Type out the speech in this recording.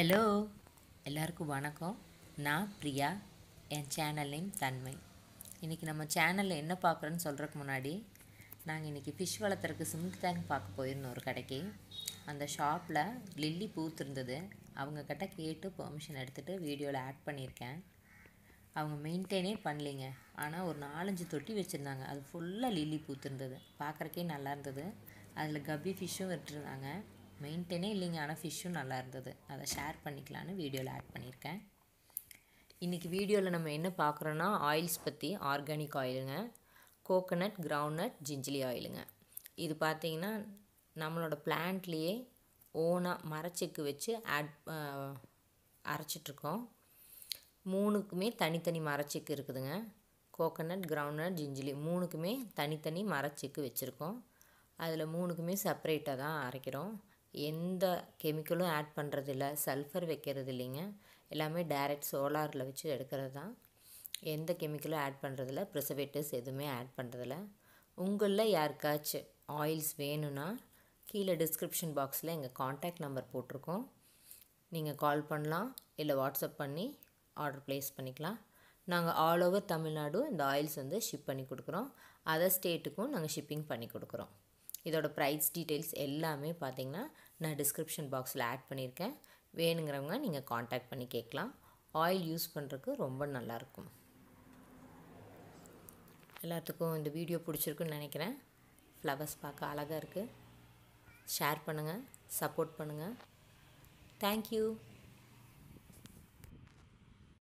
hello எல்லாருக்கும் வணக்கம் நான் பிரியா என் சேனல் நேம் தன்மை இன்றைக்கி நம்ம சேனலில் என்ன பார்க்குறோன்னு சொல்கிறதுக்கு முன்னாடி நாங்கள் இன்றைக்கி ஃபிஷ் வளர்த்துறதுக்கு சிமிக் தேங்க் பார்க்க போயிருந்தோம் ஒரு கடைக்கு அந்த ஷாப்பில் லில்லி பூத்துருந்தது அவங்கக்கிட்ட கேட்டு பெர்மிஷன் எடுத்துகிட்டு வீடியோவில் ஆட் பண்ணியிருக்கேன் அவங்க மெயின்டைனே பண்ணலிங்க ஆனால் ஒரு நாலஞ்சு தொட்டி வச்சுருந்தாங்க அது ஃபுல்லாக லில்லி பூத்துருந்தது பார்க்குறக்கே நல்லா இருந்தது அதில் கப்பி ஃபிஷ்ஷும் விட்டுருந்தாங்க மெயின்டெயினே இல்லைங்க ஆனால் ஃபிஷ்ஷும் நல்லா இருந்தது அதை ஷேர் பண்ணிக்கலான்னு வீடியோவில் ஆட் பண்ணியிருக்கேன் இன்றைக்கி வீடியோவில் நம்ம என்ன பார்க்குறோன்னா ஆயில்ஸ் பற்றி ஆர்கானிக் ஆயிலுங்க கோகோனட் கிரவுண்ட்நட் ஜிஞ்சிலி ஆயிலுங்க இது பார்த்திங்கன்னா நம்மளோட பிளான்ட்லேயே ஓனாக மரச்செக்கு வச்சு ஆட் அரைச்சிட்ருக்கோம் மூணுக்குமே தனித்தனி மரச்செக்கு இருக்குதுங்க கோகோனட் கிரவுண்ட்நட் ஜிஞ்சிலி மூணுக்குமே தனித்தனி மரச்செக்கு வச்சுருக்கோம் அதில் மூணுக்குமே செப்பரேட்டாக தான் அரைக்கிறோம் எந்த கெமிக்கலும் ஆட் பண்ணுறதில்ல சல்ஃபர் வைக்கிறது இல்லைங்க எல்லாமே டைரக்ட் சோலாரில் வச்சு எடுக்கிறது தான் எந்த கெமிக்கலும் ஆட் பண்ணுறதில்ல ப்ரிசர்வேட்டிவ்ஸ் எதுவுமே ஆட் பண்ணுறதில்ல உங்களில் யாருக்காச்சும் ஆயில்ஸ் வேணும்னா கீழே டிஸ்கிரிப்ஷன் பாக்ஸில் எங்கள் காண்டாக்ட் நம்பர் போட்டிருக்கோம் நீங்கள் கால் பண்ணலாம் இல்லை வாட்ஸ்அப் பண்ணி ஆர்டர் ப்ளேஸ் பண்ணிக்கலாம் நாங்கள் ஆல் ஓவர் தமிழ்நாடு இந்த ஆயில்ஸ் வந்து ஷிப் பண்ணி கொடுக்குறோம் அதர் ஸ்டேட்டுக்கும் நாங்கள் ஷிப்பிங் பண்ணி கொடுக்குறோம் இதோட ப்ரைஸ் டீட்டெயில்ஸ் எல்லாமே பார்த்திங்கன்னா நான் டிஸ்கிரிப்ஷன் பாக்ஸில் ஆட் பண்ணியிருக்கேன் வேணுங்கிறவங்க நீங்கள் காண்டாக்ட் பண்ணி கேட்கலாம் ஆயில் யூஸ் பண்ணுறதுக்கு ரொம்ப நல்லாயிருக்கும் எல்லாத்துக்கும் இந்த வீடியோ பிடிச்சிருக்குன்னு நினைக்கிறேன் ஃப்ளவர்ஸ் பார்க்க அழகாக இருக்குது ஷேர் பண்ணுங்கள் சப்போர்ட் பண்ணுங்கள் தேங்க்யூ